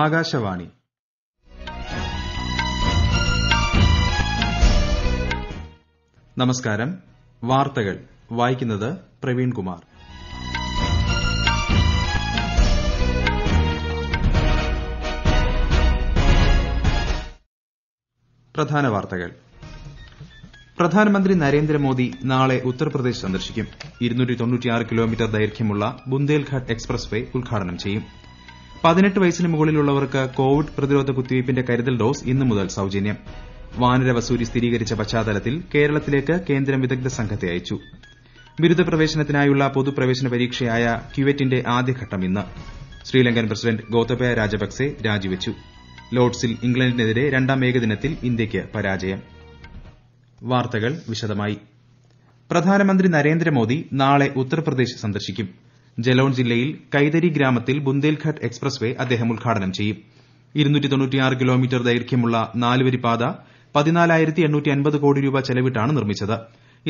ആകാശവാണി നമസ്കാരം വാർത്തകൾ വായിക്കുന്നത് പ്രവീൺ കുമാർ പ്രധാന വാർത്തകൾ പ്രധാനമന്ത്രി നരേന്ദ്രമോദി നാളെ ഉത്തർപ്രദേശ് സന്ദർശിക്കും കിലോമീറ്റർ ദൈർഘ്യമുള്ള ബുന്ദേൽഘട്ട് എക്സ്പ്രസ് വേ ഉദ്ഘാടനം ചെയ്യും പതിനെട്ട് വയസ്സിന് മുകളിലുള്ളവർക്ക് കോവിഡ് പ്രതിരോധ കുത്തിവയ്പ്പിന്റെ കരുതൽ ഡോസ് ഇന്ന് മുതൽ സൌജന്യം വാനരവസൂരി സ്ഥിരീകരിച്ച പശ്ചാത്തലത്തിൽ കേരളത്തിലേക്ക് കേന്ദ്രം വിദഗ്ധ സംഘത്തെ അയച്ചു ബിരുദ പ്രവേശനത്തിനായുള്ള പൊതുപ്രവേശന പരീക്ഷയായ ക്യുവറ്റിന്റെ ആദ്യഘട്ടം ഇന്ന് ശ്രീലങ്കൻ പ്രസിഡന്റ് ഗോതബയ രാജപക്സെ രാജിവച്ചു ലോർഡ്സിൽ ഇംഗ്ലണ്ടിനെതിരെ രണ്ടാം ഏകദിനത്തിൽ ഇന്ത്യയ്ക്ക് പരാജയം വാർത്തകൾ വിശദമായി പ്രധാനമന്ത്രി നരേന്ദ്രമോദി നാളെ ഉത്തർപ്രദേശ് സന്ദർശിക്കും ജലോൺ ജില്ലയിൽ കൈതരി ഗ്രാമത്തിൽ ബുന്ദേൽഖണ്ഡ് എക്സ്പ്രസ് വേ അദ്ദേഹം ഉദ്ഘാടനം കിലോമീറ്റർ ദൈർഘ്യമുള്ള നാലുവരി പാത കോടി രൂപ ചെലവിട്ടാണ് നിർമ്മിച്ചത്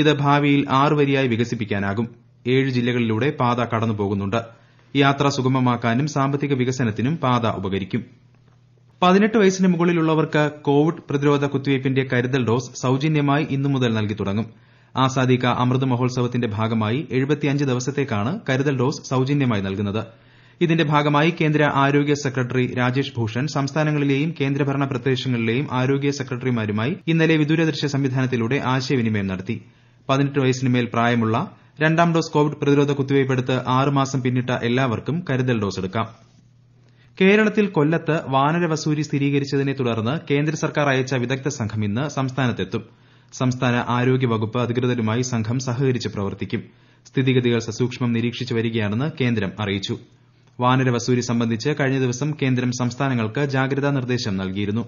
ഇത് ഭാവിയിൽ ആറ് വരിയായി വികസിപ്പിക്കാനാകും ഏഴ് ജില്ലകളിലൂടെ പാത കടന്നുപോകുന്നുണ്ട് യാത്ര സുഗമമാക്കാനും സാമ്പത്തിക വികസനത്തിനും പാത ഉപകരിക്കും പതിനെട്ട് വയസ്സിന് മുകളിലുള്ളവർക്ക് കോവിഡ് പ്രതിരോധ കുത്തിവയ്പ്പിന്റെ കരുതൽ ഡോസ് സൌജന്യമായി ഇന്നു മുതൽ നൽകി തുടങ്ങും ആസാദി കാ അമൃത് മഹോത്സവത്തിന്റെ ഭാഗമായി ദിവസത്തേക്കാണ് കരുതൽ ഡോസ് സൌജന്യമായി നൽകുന്നത് ഇതിന്റെ ഭാഗമായി കേന്ദ്ര ആരോഗ്യ സെക്രട്ടറി രാജേഷ് ഭൂഷൺ സംസ്ഥാനങ്ങളിലെയും കേന്ദ്രഭരണ പ്രദേശങ്ങളിലെയും ആരോഗ്യ സെക്രട്ടറിമാരുമായി ഇന്നലെ വിദൂരദൃശ്യ സംവിധാനത്തിലൂടെ ആശയവിനിമയം നടത്തി വയസ്സിന് മേൽ പ്രായമുള്ള രണ്ടാം ഡോസ് കോവിഡ് പ്രതിരോധ കുത്തിവയ്പ്പെടുത്ത് ആറുമാസം മാസം പിന്നിട്ട എല്ലാവർക്കും കരുതൽ ഡോസ് എടുക്കാം കേരളത്തിൽ കൊല്ലത്ത് വാനര വസൂരി സ്ഥിരീകരിച്ചതിനെ തുടർന്ന് കേന്ദ്ര സർക്കാർ അയച്ച വിദഗ്ധ സംഘം ഇന്ന് സംസ്ഥാനത്തെത്തും സംസ്ഥാന ആരോഗ്യവകുപ്പ് അധികൃതരുമായി സംഘം സഹകരിച്ച് പ്രവർത്തിക്കും സ്ഥിതിഗതികൾ സസൂക്ഷ്മം നിരീക്ഷിച്ച് വരികയാണെന്ന് കേന്ദ്രം അറിയിച്ചു വാനര വസൂരി സംബന്ധിച്ച് കഴിഞ്ഞ ദിവസം കേന്ദ്രം സംസ്ഥാനങ്ങൾക്ക് ജാഗ്രതാ നിർദ്ദേശം നൽകിയിരുന്നു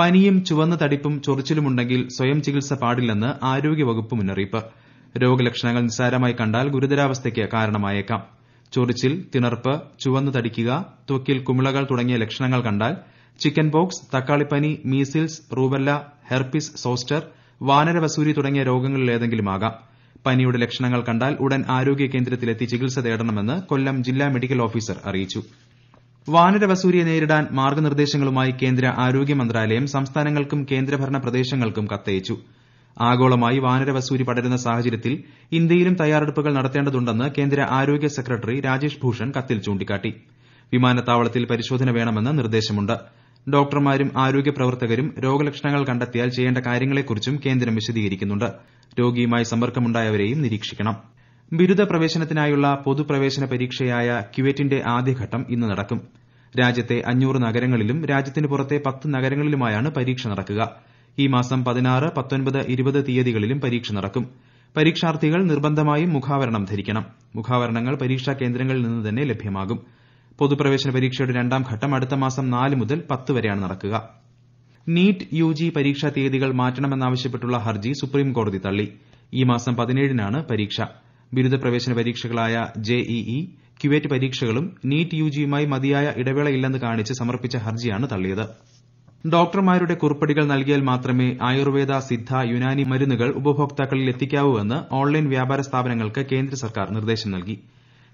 പനിയും ചുവന്ന തടിപ്പും ചൊറിച്ചിലുമുണ്ടെങ്കിൽ സ്വയം ചികിത്സ പാടില്ലെന്ന് ആരോഗ്യവകുപ്പ് മുന്നറിയിപ്പ് രോഗലക്ഷണങ്ങൾ നിസ്സാരമായി കണ്ടാൽ ഗുരുതരാവസ്ഥയ്ക്ക് കാരണമായേക്കാം ചൊറിച്ചിൽ തിണർപ്പ് ചുവന്നു തടിക്കുക ത്വക്കിൽ കുമിളകൾ തുടങ്ങിയ ലക്ഷണങ്ങൾ കണ്ടാൽ ചിക്കൻ ബോക്സ് തക്കാളിപ്പനി മീസിൽസ് റൂബല്ല ഹെർപ്പിസ് സോസ്റ്റർ വാനരവസൂരി തുടങ്ങിയ ആകാം പനിയുടെ ലക്ഷണങ്ങൾ കണ്ടാൽ ഉടൻ ആരോഗ്യ കേന്ദ്രത്തിലെത്തി ചികിത്സ തേടണമെന്ന് കൊല്ലം ജില്ലാ മെഡിക്കൽ ഓഫീസർ അറിയിച്ചു വാനരവസൂരിയെ നേരിടാൻ മാർഗ്ഗനിർദ്ദേശങ്ങളുമായി കേന്ദ്ര ആരോഗ്യ മന്ത്രാലയം സംസ്ഥാനങ്ങൾക്കും കേന്ദ്രഭരണ പ്രദേശങ്ങൾക്കും കത്തയച്ചു ആഗോളമായി വാനരവസൂരി പടരുന്ന സാഹചര്യത്തിൽ ഇന്ത്യയിലും തയ്യാറെടുപ്പുകൾ നടത്തേണ്ടതുണ്ടെന്ന് കേന്ദ്ര ആരോഗ്യ സെക്രട്ടറി രാജേഷ് ഭൂഷൺ കത്തിൽ ചൂണ്ടിക്കാട്ടി വിമാനത്താവളത്തിൽ പരിശോധന വേണമെന്ന് നിർദ്ദേശമു ് ഡോക്ടർമാരും ആരോഗ്യ പ്രവർത്തകരും രോഗലക്ഷണങ്ങൾ കണ്ടെത്തിയാൽ ചെയ്യേണ്ട കാര്യങ്ങളെക്കുറിച്ചും കേന്ദ്രം വിശദീകരിക്കുന്നുണ്ട് രോഗിയുമായി സമ്പർക്കമുണ്ടായവരെയും നിരീക്ഷിക്കണം ബിരുദ പ്രവേശനത്തിനായുള്ള പൊതുപ്രവേശന പരീക്ഷയായ ക്യുവറ്റിന്റെ ആദ്യഘട്ടം ഇന്ന് നടക്കും രാജ്യത്തെ നഗരങ്ങളിലും രാജ്യത്തിന് പുറത്തെ പത്ത് നഗരങ്ങളിലുമായാണ് പരീക്ഷ നടക്കുക ഈ മാസം തീയതികളിലും പരീക്ഷ നടക്കും പരീക്ഷാർത്ഥികൾ നിർബന്ധമായും മുഖാവരണം ധരിക്കണം മുഖാവരണങ്ങൾ പരീക്ഷാ കേന്ദ്രങ്ങളിൽ നിന്ന് തന്നെ ലഭ്യമാകും പൊതുപ്രവേശന പരീക്ഷയുടെ രണ്ടാം ഘട്ടം അടുത്ത മാസം നാല് മുതൽ പത്ത് വരെയാണ് നടക്കുക നീറ്റ് യുജി പരീക്ഷാ തീയതികൾ മാറ്റണമെന്നാവശ്യപ്പെട്ടുള്ള ഹർജി സുപ്രീംകോടതി തള്ളി ഈ മാസം പതിനേഴിനാണ് പരീക്ഷ ബിരുദ പ്രവേശന പരീക്ഷകളായ ജെഇഇ ക്യുവേറ്റ് പരീക്ഷകളും നീറ്റ് യുജിയുമായി മതിയായ ഇടവേളയില്ലെന്ന് കാണിച്ച് സമർപ്പിച്ച ഹർജിയാണ് തള്ളിയത് ഡോക്ടർമാരുടെ കുറിപ്പടികൾ നൽകിയാൽ മാത്രമേ ആയുർവേദ സിദ്ധ യുനാനി മരുന്നുകൾ ഉപഭോക്താക്കളിൽ എത്തിക്കാവൂ എന്ന് ഓൺലൈൻ വ്യാപാര സ്ഥാപനങ്ങൾക്ക് കേന്ദ്ര സർക്കാർ നിർദ്ദേശം നൽകി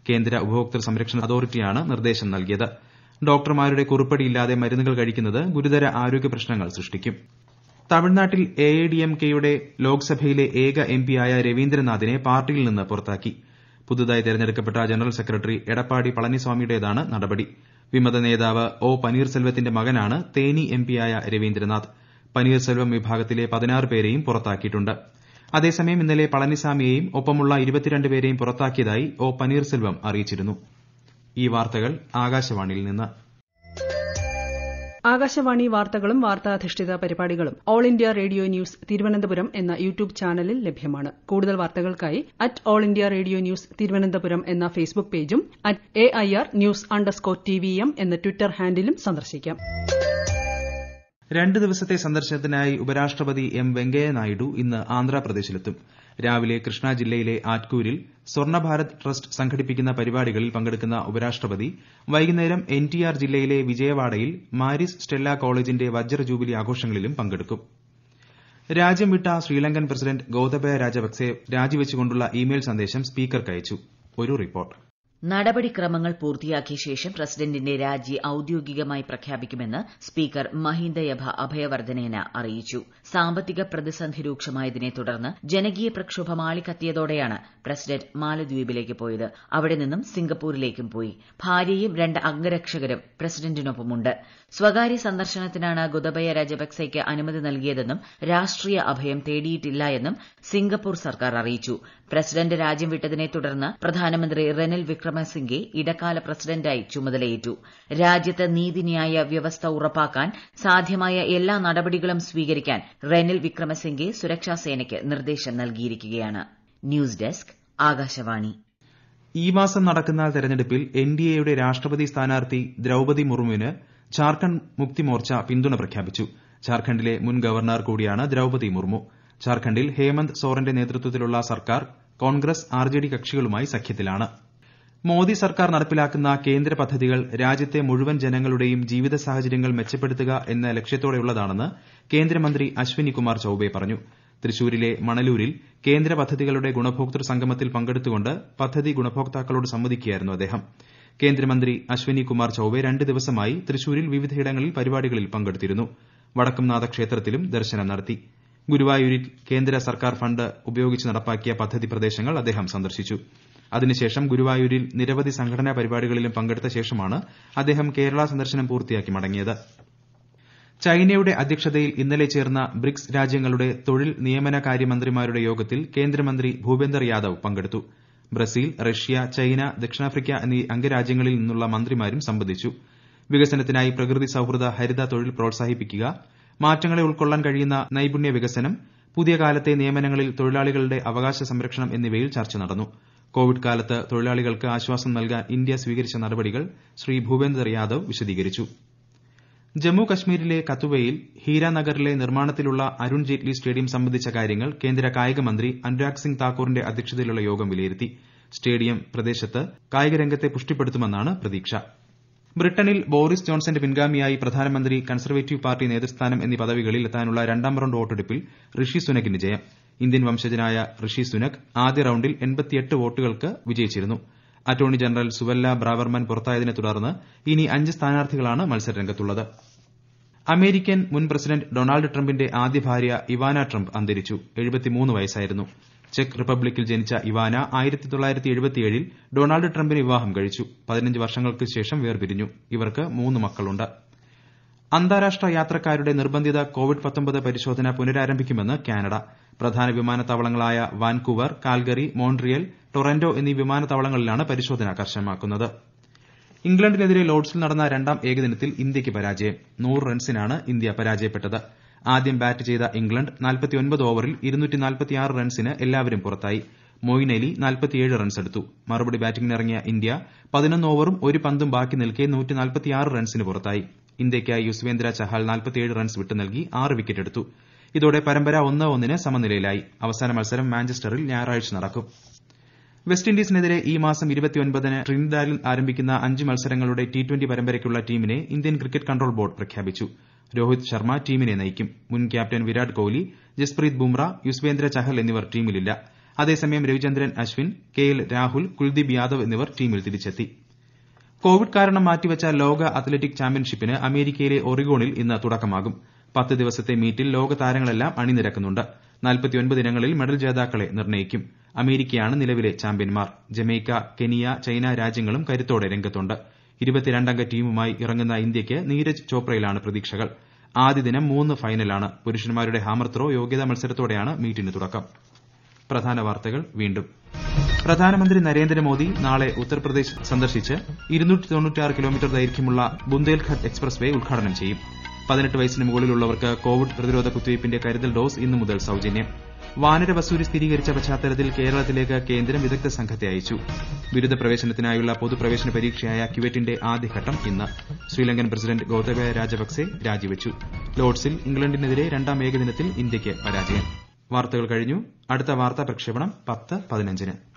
കേന്ദ്ര ഉപഭോക്തൃ സംരക്ഷണ അതോറിറ്റിയാണ് നിർദ്ദേശം നൽകിയത് ഡോക്ടർമാരുടെ കുറിപ്പടിയില്ലാതെ മരുന്നുകൾ കഴിക്കുന്നത് ഗുരുതര ആരോഗ്യ പ്രശ്നങ്ങൾ സൃഷ്ടിക്കും തമിഴ്നാട്ടിൽ കെയുടെ ലോക്സഭയിലെ ഏക ആയ രവീന്ദ്രനാഥിനെ പാർട്ടിയിൽ നിന്ന് പുറത്താക്കി പുതുതായി തെരഞ്ഞെടുക്കപ്പെട്ട ജനറൽ സെക്രട്ടറി എടപ്പാടി പളനിസ്വാമിയുടേതാണ് നടപടി വിമത നേതാവ് ഒ പനീർസെൽവത്തിന്റെ മകനാണ് തേനി എംപിയായ രവീന്ദ്രനാഥ് പനീർസെൽവം വിഭാഗത്തിലെ പതിനാറ് പേരെയും ് അതേസമയം ഇന്നലെ പളനിസാമിയെയും ഒപ്പമുള്ള പേരെയും പുറത്താക്കിയതായി ഒ പനീർസെൽവം അറിയിച്ചിരുന്നു ആകാശവാണി വാർത്തകളും വാർത്താധിഷ്ഠിത പരിപാടികളും all India radio news Thiruvananthapuram എന്ന യൂട്യൂബ് ചാനലിൽ ലഭ്യമാണ് കൂടുതൽ വാർത്തകൾക്കായി at all India radio news Thiruvananthapuram എന്ന ഫേസ്ബുക്ക് പേജും at A I R news underscore T V M എന്ന ട്വിറ്റർ ഹാൻഡിലും സന്ദർശിക്കാം രണ്ട് ദിവസത്തെ സന്ദർശനത്തിനായി ഉപരാഷ്ട്രപതി എം വെങ്കയ്യ നായിഡു ഇന്ന് ആന്ധ്രാപ്രദേശിലെത്തും രാവിലെ കൃഷ്ണ ജില്ലയിലെ ആറ്റ്കൂരിൽ സ്വർണ്ണഭാരത് ട്രസ്റ്റ് സംഘടിപ്പിക്കുന്ന പരിപാടികളിൽ പങ്കെടുക്കുന്ന ഉപരാഷ്ട്രപതി വൈകുന്നേരം എൻടിആർ ജില്ലയിലെ വിജയവാഡയിൽ മാരിസ് സ്റ്റെല്ല കോളേജിന്റെ വജ്ര ജൂബിലി ആഘോഷങ്ങളിലും പങ്കെടുക്കും രാജ്യം വിട്ട ശ്രീലങ്കൻ പ്രസിഡന്റ് ഗോതബയ രാജപക്സെ രാജിവച്ചുകൊണ്ടുള്ള ഇ മെയിൽ സന്ദേശം സ്പീക്കർക്കയച്ചു ഒരു റിപ്പോർട്ട് നടപടിക്രമങ്ങൾ പൂർത്തിയാക്കിയ ശേഷം പ്രസിഡന്റിന്റെ രാജി ഔദ്യോഗികമായി പ്രഖ്യാപിക്കുമെന്ന് സ്പീക്കർ മഹീന്ദയഭ അഭയവർദ്ധനേന അറിയിച്ചു സാമ്പത്തിക പ്രതിസന്ധി രൂക്ഷമായതിനെ തുടർന്ന് ജനകീയ പ്രക്ഷോഭം ആളിക്കത്തിയതോടെയാണ് പ്രസിഡന്റ് മാലദ്വീപിലേക്ക് പോയത് അവിടെ നിന്നും സിംഗപ്പൂരിലേക്കും പോയി ഭാര്യയും രണ്ട് അംഗരക്ഷകരും പ്രസിഡന്റിനൊപ്പമുണ്ട് സ്വകാര്യ സന്ദർശനത്തിനാണ് ഗുദബയ രാജപക്സെയ്ക്ക് അനുമതി നൽകിയതെന്നും രാഷ്ട്രീയ അഭയം തേടിയിട്ടില്ല എന്നും സിംഗപ്പൂർ സർക്കാർ അറിയിച്ചു പ്രസിഡന്റ് രാജ്യം വിട്ടതിനെ തുടർന്ന് പ്രധാനമന്ത്രി റെനിൽ വിക്രമ വിക്രമസിംഗെ ഇടക്കാല പ്രസിഡന്റായി ചുമതലയേറ്റു രാജ്യത്ത് നീതിന്യായ വ്യവസ്ഥ ഉറപ്പാക്കാൻ സാധ്യമായ എല്ലാ നടപടികളും സ്വീകരിക്കാൻ റെനിൽ വിക്രമസിംഗെ സേനയ്ക്ക് നിർദ്ദേശം നൽകിയിരിക്കുകയാണ് ന്യൂസ് ഡെസ്ക് ആകാശവാണി ഈ മാസം നടക്കുന്ന തെരഞ്ഞെടുപ്പിൽ എൻഡിഎയുടെ രാഷ്ട്രപതി സ്ഥാനാർത്ഥി ദ്രൌപതി മുർമുവിന് ജാർഖണ്ഡ് മുക്തിമോർച്ച പിന്തുണ പ്രഖ്യാപിച്ചു ജാർഖണ്ഡിലെ മുൻ ഗവർണർ കൂടിയാണ് ദ്രൌപതി മുർമു ജാർഖണ്ഡിൽ ഹേമന്ത് സോറന്റെ നേതൃത്വത്തിലുള്ള സർക്കാർ കോൺഗ്രസ് ആർ ജെ ഡി കക്ഷികളുമായി സഖ്യത്തിലാണ് മോദി സർക്കാർ നടപ്പിലാക്കുന്ന കേന്ദ്ര പദ്ധതികൾ രാജ്യത്തെ മുഴുവൻ ജനങ്ങളുടെയും ജീവിത സാഹചര്യങ്ങൾ മെച്ചപ്പെടുത്തുക എന്ന ലക്ഷ്യത്തോടെയുള്ളതാണെന്ന് കേന്ദ്രമന്ത്രി അശ്വനി കുമാർ ചൌബെ പറഞ്ഞു തൃശൂരിലെ മണലൂരിൽ കേന്ദ്ര പദ്ധതികളുടെ ഗുണഭോക്തൃ സംഗമത്തിൽ പങ്കെടുത്തുകൊണ്ട് പദ്ധതി ഗുണഭോക്താക്കളോട് സംവദിക്കുകയായിരുന്നു അദ്ദേഹം കേന്ദ്രമന്ത്രി അശ്വനി കുമാർ ചൌബെ രണ്ട് ദിവസമായി തൃശൂരിൽ വിവിധയിടങ്ങളിൽ പരിപാടികളിൽ പങ്കെടുത്തിരുന്നു വടക്കുംനാഥ ക്ഷേത്രത്തിലും ദർശനം നടത്തി ഗുരുവായൂരിൽ കേന്ദ്ര സർക്കാർ ഫണ്ട് ഉപയോഗിച്ച് നടപ്പാക്കിയ പദ്ധതി പ്രദേശങ്ങൾ അദ്ദേഹം സന്ദർശിച്ചു അതിനുശേഷം ഗുരുവായൂരിൽ നിരവധി സംഘടനാ പരിപാടികളിലും പങ്കെടുത്ത ശേഷമാണ് അദ്ദേഹം കേരള സന്ദർശനം പൂർത്തിയാക്കി മടങ്ങിയത് ചൈനയുടെ അധ്യക്ഷതയിൽ ഇന്നലെ ചേർന്ന ബ്രിക്സ് രാജ്യങ്ങളുടെ തൊഴിൽ നിയമന കാര്യമന്ത്രിമാരുടെ യോഗത്തിൽ കേന്ദ്രമന്ത്രി ഭൂപേന്ദർ യാദവ് പങ്കെടുത്തു ബ്രസീൽ റഷ്യ ചൈന ദക്ഷിണാഫ്രിക്ക എന്നീ അംഗരാജ്യങ്ങളിൽ നിന്നുള്ള മന്ത്രിമാരും സംബന്ധിച്ചു വികസനത്തിനായി പ്രകൃതി സൌഹൃദ ഹരിത തൊഴിൽ പ്രോത്സാഹിപ്പിക്കുക മാറ്റങ്ങളെ ഉൾക്കൊള്ളാൻ കഴിയുന്ന നൈപുണ്യ വികസനം പുതിയ കാലത്തെ നിയമനങ്ങളിൽ തൊഴിലാളികളുടെ അവകാശ സംരക്ഷണം എന്നിവയിൽ ചർച്ച നടന്നു കോവിഡ് കാലത്ത് തൊഴിലാളികൾക്ക് ആശ്വാസം നൽകാൻ ഇന്ത്യ സ്വീകരിച്ച നടപടികൾ ശ്രീ ഭൂപേന്ദർ യാദവ് വിശദീകരിച്ചു ജമ്മു കശ്മീരിലെ കത്തുവയിൽ ഹീരാനഗറിലെ നിർമ്മാണത്തിലുള്ള അരുൺ ജെയ്റ്റ്ലി സ്റ്റേഡിയം സംബന്ധിച്ച കാര്യങ്ങൾ കേന്ദ്ര കായികമന്ത്രി അനുരാഗ് സിംഗ് താക്കൂറിന്റെ അധ്യക്ഷതയിലുള്ള യോഗം വിലയിരുത്തി സ്റ്റേഡിയം പ്രദേശത്ത് കായികരംഗത്തെ പുഷ്ടിപ്പെടുത്തുമെന്നാണ് പ്രതീക്ഷ ബ്രിട്ടനിൽ ബോറിസ് ജോൺസന്റെ പിൻഗാമിയായി പ്രധാനമന്ത്രി കൺസർവേറ്റീവ് പാർട്ടി നേതൃസ്ഥാനം എന്നീ പദവികളിൽ എത്താനുള്ള രണ്ടാം റൌണ്ട് വോട്ടെടുപ്പിൽ റിഷി സുനകിന് ജയം ഇന്ത്യൻ വംശജനായ ഋഷി സുനക് ആദ്യ റൌണ്ടിൽ വോട്ടുകൾക്ക് വിജയിച്ചിരുന്നു അറ്റോർണി ജനറൽ സുവല്ല ബ്രാവർമാൻ പുറത്തായതിനെ തുടർന്ന് ഇനി അഞ്ച് സ്ഥാനാർത്ഥികളാണ് മത്സരരംഗത്തുള്ളത് അമേരിക്കൻ മുൻ പ്രസിഡന്റ് ഡൊണാൾഡ് ട്രംപിന്റെ ആദ്യ ഭാര്യ ഇവാന ട്രംപ് അന്തരിച്ചു വയസ്സായിരുന്നു ചെക്ക് റിപ്പബ്ലിക്കിൽ ജനിച്ച ഇവാന ൽ ഡൊണാൾഡ് ട്രംപിനെ വിവാഹം കഴിച്ചു വർഷങ്ങൾക്ക് ശേഷം വേർപിരിഞ്ഞു ഇവർക്ക് മൂന്ന് മക്കളുണ്ട് അന്താരാഷ്ട്ര യാത്രക്കാരുടെ നിർബന്ധിത കോവിഡ് പരിശോധന പുനരാരംഭിക്കുമെന്ന് കാനഡ പ്രധാന വിമാനത്താവളങ്ങളായ വാൻകൂവർ കാൽഗറി മോൺട്രിയൽ ടൊറന്റോ എന്നീ വിമാനത്താവളങ്ങളിലാണ് പരിശോധന കർശനമാക്കുന്നത് ഇംഗ്ലണ്ടിനെതിരെ ലോർഡ്സിൽ നടന്ന രണ്ടാം ഏകദിനത്തിൽ ഇന്ത്യയ്ക്ക് പരാജയം നൂറ് റൺസിനാണ് ഇന്ത്യ പരാജയപ്പെട്ടത് ആദ്യം ബാറ്റ് ചെയ്ത ഇംഗ്ലണ്ട് ഓവറിൽ റൺസിന് എല്ലാവരും പുറത്തായി മൊയിൻ അലി എടുത്തു മറുപടി ബാറ്റിംഗിനിറങ്ങിയ ഇന്ത്യ ഓവറും ഒരു പന്തും ബാക്കി നിൽക്കെ റൺസിന് പുറത്തായി ഇന്ത്യയ്ക്കായി യുസ്വേന്ദ്ര ചഹൽ റൺസ് നൽകി ആറ് വിക്കറ്റെടുത്തു ഇതോടെ പരമ്പര ഒന്ന് ഒന്നിന് സമനിലയിലായി അവസാന മത്സരം മാഞ്ചസ്റ്ററിൽ ഞായറാഴ്ച നടക്കും വെസ്റ്റ് ഇൻഡീസിനെതിരെ ഈ മാസം ന് ട്രിനിഡാഡിൽ ആരംഭിക്കുന്ന അഞ്ച് മത്സരങ്ങളുടെ ടി ട്വന്റി പരമ്പരയ്ക്കുള്ള ടീമിനെ ഇന്ത്യൻ ക്രിക്കറ്റ് കൺട്രോൾ ബോർഡ് പ്രഖ്യാപിച്ചു രോഹിത് ശർമ്മ ടീമിനെ നയിക്കും മുൻ ക്യാപ്റ്റൻ വിരാട് കോഹ്ലി ജസ്പ്രീത് ബുംറ യുസ്വേന്ദ്ര ചഹൽ എന്നിവർ ടീമിലില്ല അതേസമയം രവിചന്ദ്രൻ അശ്വിൻ കെ എൽ രാഹുൽ കുൽദീപ് യാദവ് എന്നിവർ ടീമിൽ തിരിച്ചെത്തി കോവിഡ് കാരണം മാറ്റിവച്ച ലോക അത്ലറ്റിക് ചാമ്പ്യൻഷിപ്പിന് അമേരിക്കയിലെ ഒറിഗോണിൽ ഇന്ന് തുടക്കമാകും പത്ത് ദിവസത്തെ മീറ്റിൽ ലോകതാരങ്ങളെല്ലാം അണിനിരക്കുന്നുണ്ട് ഇനങ്ങളിൽ മെഡൽ ജേതാക്കളെ നിർണ്ണയിക്കും അമേരിക്കയാണ് നിലവിലെ ചാമ്പ്യൻമാർ ജമൈക്ക കെനിയ ചൈന രാജ്യങ്ങളും കരുത്തോടെ രംഗത്തുണ്ട് അംഗ ടീമുമായി ഇറങ്ങുന്ന ഇന്ത്യയ്ക്ക് നീരജ് ചോപ്രയിലാണ് പ്രതീക്ഷകൾ ആദ്യ ദിനം മൂന്ന് ഫൈനലാണ് പുരുഷന്മാരുടെ ഹാമർ ത്രോ യോഗ്യതാ മത്സരത്തോടെയാണ് മീറ്റിന് തുടക്കം പ്രധാനമന്ത്രി നരേന്ദ്രമോദി നാളെ ഉത്തർപ്രദേശ് സന്ദർശിച്ച് കിലോമീറ്റർ ദൈർഘ്യമുള്ള ബുന്ദേൽഖണ്ഡ് എക്സ്പ്രസ് വേ ഉദ്ഘാടനം ചെയ്യും പതിനെട്ട് വയസ്സിന് മുകളിലുള്ളവർക്ക് കോവിഡ് പ്രതിരോധ കുത്തിവയ്പ്പിന്റെ കരുതൽ ഡോസ് ഇന്നു മുതൽ സൌജന്യം വാനര വസൂരി സ്ഥിരീകരിച്ച പശ്ചാത്തലത്തിൽ കേരളത്തിലേക്ക് കേന്ദ്രം വിദഗ്ധ സംഘത്തെ അയച്ചു ബിരുദ പ്രവേശനത്തിനായുള്ള പൊതുപ്രവേശന പരീക്ഷയായ ക്യുവറ്റിന്റെ ആദ്യഘട്ടം ഇന്ന് ശ്രീലങ്കൻ പ്രസിഡന്റ് ഗോതബയ രാജപക്സെ രാജിവച്ചു ലോർഡ്സിൽ ഇംഗ്ലണ്ടിനെതിരെ രണ്ടാം ഏകദിനത്തിൽ ഇന്ത്യയ്ക്ക് പരാജയം